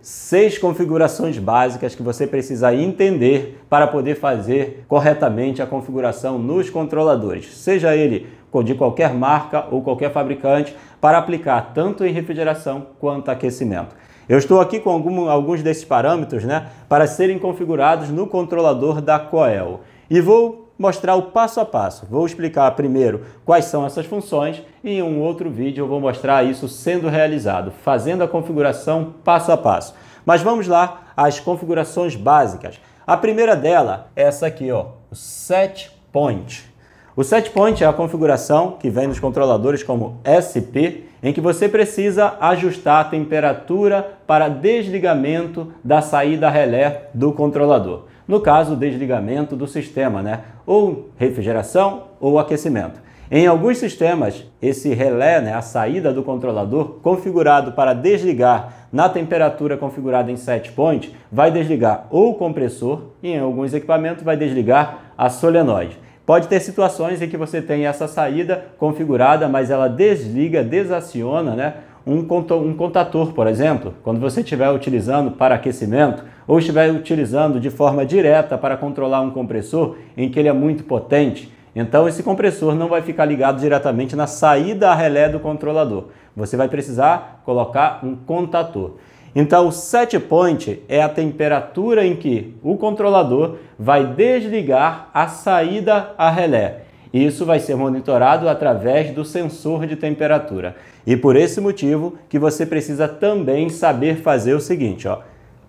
Seis configurações básicas que você precisa entender para poder fazer corretamente a configuração nos controladores, seja ele de qualquer marca ou qualquer fabricante, para aplicar tanto em refrigeração quanto aquecimento. Eu estou aqui com algum, alguns desses parâmetros né, para serem configurados no controlador da Coel. E vou mostrar o passo a passo. Vou explicar primeiro quais são essas funções e em um outro vídeo eu vou mostrar isso sendo realizado, fazendo a configuração passo a passo. Mas vamos lá às configurações básicas. A primeira dela é essa aqui, ó, o set point. O set point é a configuração que vem nos controladores como SP, em que você precisa ajustar a temperatura para desligamento da saída relé do controlador no caso, desligamento do sistema, né? ou refrigeração ou aquecimento. Em alguns sistemas, esse relé, né, a saída do controlador, configurado para desligar na temperatura configurada em set point, vai desligar ou o compressor e em alguns equipamentos vai desligar a solenoide. Pode ter situações em que você tem essa saída configurada, mas ela desliga, desaciona, né? um, um contator, por exemplo, quando você estiver utilizando para aquecimento ou estiver utilizando de forma direta para controlar um compressor em que ele é muito potente, então esse compressor não vai ficar ligado diretamente na saída a relé do controlador. Você vai precisar colocar um contator. Então o set point é a temperatura em que o controlador vai desligar a saída a relé e isso vai ser monitorado através do sensor de temperatura. E por esse motivo que você precisa também saber fazer o seguinte, ó,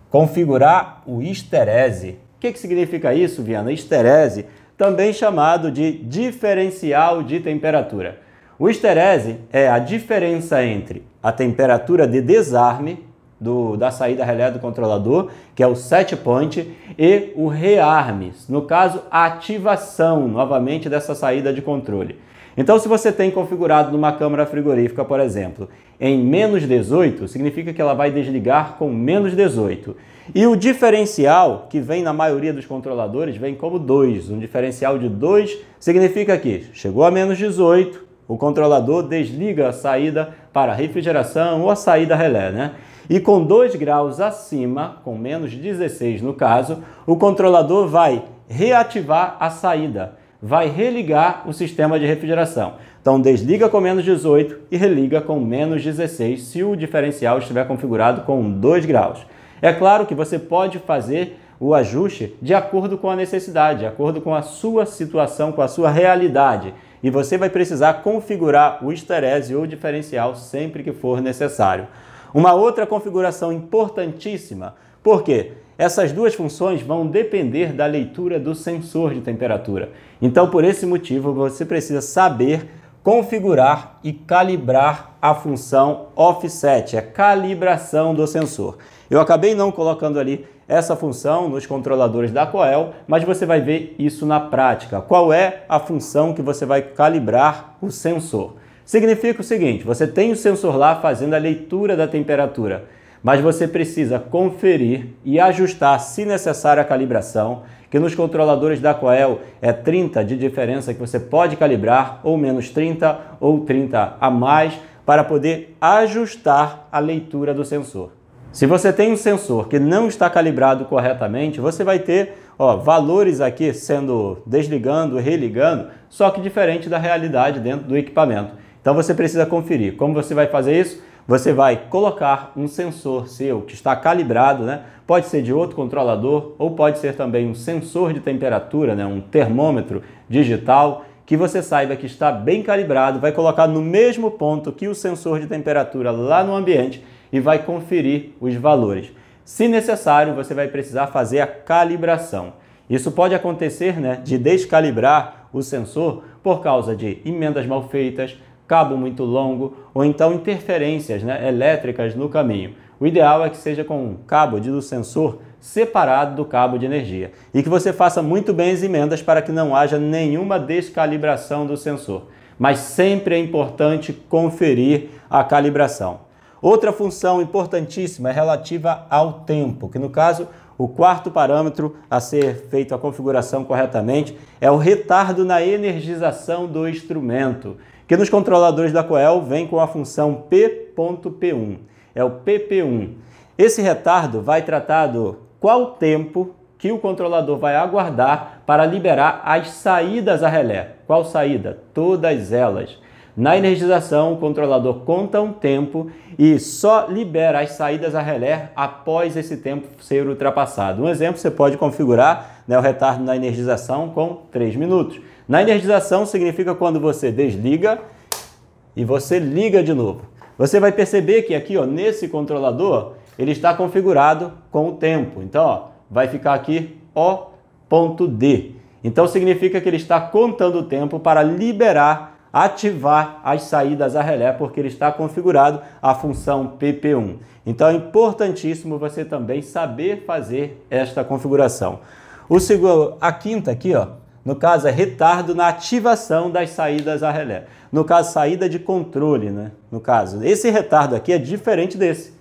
configurar o esterese. O que, que significa isso, Viana? Esterese, também chamado de diferencial de temperatura. O esterese é a diferença entre a temperatura de desarme do, da saída relé do controlador, que é o set point, e o rearme, no caso, a ativação novamente dessa saída de controle. Então, se você tem configurado numa câmara frigorífica, por exemplo, em menos 18, significa que ela vai desligar com menos 18. E o diferencial, que vem na maioria dos controladores, vem como 2. Um diferencial de 2 significa que chegou a menos 18, o controlador desliga a saída para refrigeração ou a saída relé, né? E com 2 graus acima, com menos 16 no caso, o controlador vai reativar a saída, vai religar o sistema de refrigeração. Então desliga com menos 18 e religa com menos 16 se o diferencial estiver configurado com 2 graus. É claro que você pode fazer o ajuste de acordo com a necessidade, de acordo com a sua situação, com a sua realidade. E você vai precisar configurar o esterese ou o diferencial sempre que for necessário. Uma outra configuração importantíssima, porque essas duas funções vão depender da leitura do sensor de temperatura. Então, por esse motivo, você precisa saber configurar e calibrar a função offset, a calibração do sensor. Eu acabei não colocando ali essa função nos controladores da Coel, mas você vai ver isso na prática. Qual é a função que você vai calibrar o sensor? Significa o seguinte: você tem o sensor lá fazendo a leitura da temperatura, mas você precisa conferir e ajustar, se necessário, a calibração, que nos controladores da Coel é 30 de diferença que você pode calibrar, ou menos 30 ou 30 a mais, para poder ajustar a leitura do sensor. Se você tem um sensor que não está calibrado corretamente, você vai ter ó, valores aqui sendo desligando, religando, só que diferente da realidade dentro do equipamento. Então você precisa conferir. Como você vai fazer isso? Você vai colocar um sensor seu que está calibrado, né? Pode ser de outro controlador ou pode ser também um sensor de temperatura, né? um termômetro digital que você saiba que está bem calibrado, vai colocar no mesmo ponto que o sensor de temperatura lá no ambiente e vai conferir os valores. Se necessário, você vai precisar fazer a calibração. Isso pode acontecer né, de descalibrar o sensor por causa de emendas mal feitas, cabo muito longo ou então interferências né, elétricas no caminho. O ideal é que seja com um cabo de sensor separado do cabo de energia e que você faça muito bem as emendas para que não haja nenhuma descalibração do sensor. Mas sempre é importante conferir a calibração. Outra função importantíssima é relativa ao tempo, que no caso o quarto parâmetro a ser feito a configuração corretamente é o retardo na energização do instrumento que nos controladores da Coel vem com a função P.P1. É o PP1. Esse retardo vai tratar do qual tempo que o controlador vai aguardar para liberar as saídas a relé. Qual saída? Todas elas. Na energização, o controlador conta um tempo e só libera as saídas a relé após esse tempo ser ultrapassado. Um exemplo, você pode configurar né, o retardo na energização com 3 minutos. Na energização significa quando você desliga e você liga de novo. Você vai perceber que aqui, ó, nesse controlador, ele está configurado com o tempo. Então, ó, vai ficar aqui O.D. Então significa que ele está contando o tempo para liberar, ativar as saídas a relé, porque ele está configurado a função PP1. Então é importantíssimo você também saber fazer esta configuração. O segundo, a quinta aqui, ó, no caso, é retardo na ativação das saídas a relé. No caso, saída de controle, né? No caso, esse retardo aqui é diferente desse.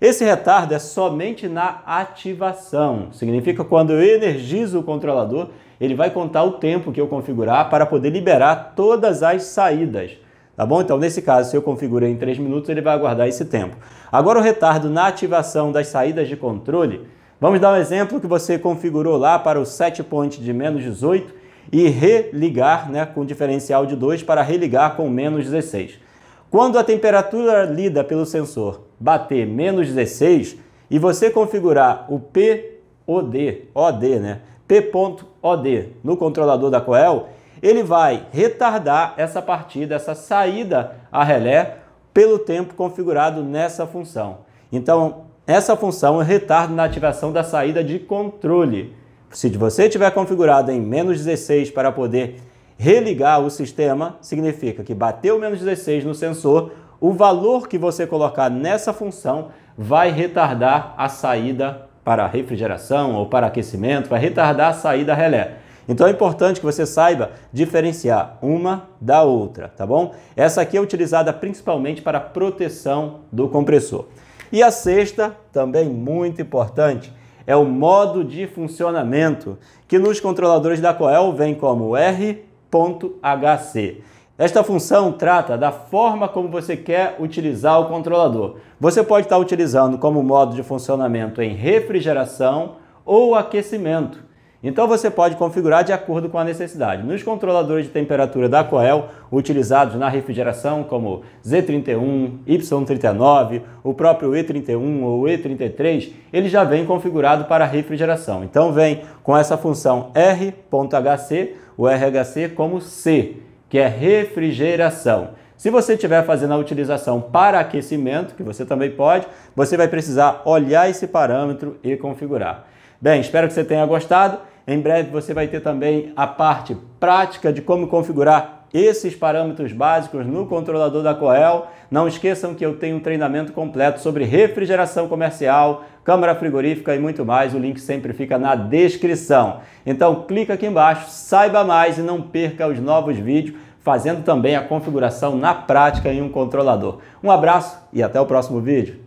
Esse retardo é somente na ativação. Significa que quando eu energizo o controlador, ele vai contar o tempo que eu configurar para poder liberar todas as saídas. Tá bom? Então, nesse caso, se eu configurei em 3 minutos, ele vai aguardar esse tempo. Agora, o retardo na ativação das saídas de controle. Vamos dar um exemplo que você configurou lá para o set point de menos 18 e religar né, com diferencial de 2 para religar com menos 16. Quando a temperatura lida pelo sensor bater menos 16 e você configurar o POD, OD, né? P.OD no controlador da Coel, ele vai retardar essa partida, essa saída a relé pelo tempo configurado nessa função. Então, essa função é retardo na ativação da saída de controle. Se você tiver configurado em menos 16 para poder religar o sistema, significa que bateu menos 16 no sensor, o valor que você colocar nessa função vai retardar a saída para refrigeração ou para aquecimento, vai retardar a saída relé. Então é importante que você saiba diferenciar uma da outra, tá bom? Essa aqui é utilizada principalmente para proteção do compressor. E a sexta, também muito importante, é o modo de funcionamento, que nos controladores da Coel vem como R.hc. Esta função trata da forma como você quer utilizar o controlador. Você pode estar utilizando como modo de funcionamento em refrigeração ou aquecimento. Então você pode configurar de acordo com a necessidade. Nos controladores de temperatura da Coel, utilizados na refrigeração, como Z31, Y39, o próprio E31 ou E33, ele já vem configurado para refrigeração. Então vem com essa função R.HC, o RHC como C, que é refrigeração. Se você estiver fazendo a utilização para aquecimento, que você também pode, você vai precisar olhar esse parâmetro e configurar. Bem, espero que você tenha gostado. Em breve você vai ter também a parte prática de como configurar esses parâmetros básicos no controlador da Coel. Não esqueçam que eu tenho um treinamento completo sobre refrigeração comercial, câmara frigorífica e muito mais. O link sempre fica na descrição. Então clica aqui embaixo, saiba mais e não perca os novos vídeos fazendo também a configuração na prática em um controlador. Um abraço e até o próximo vídeo.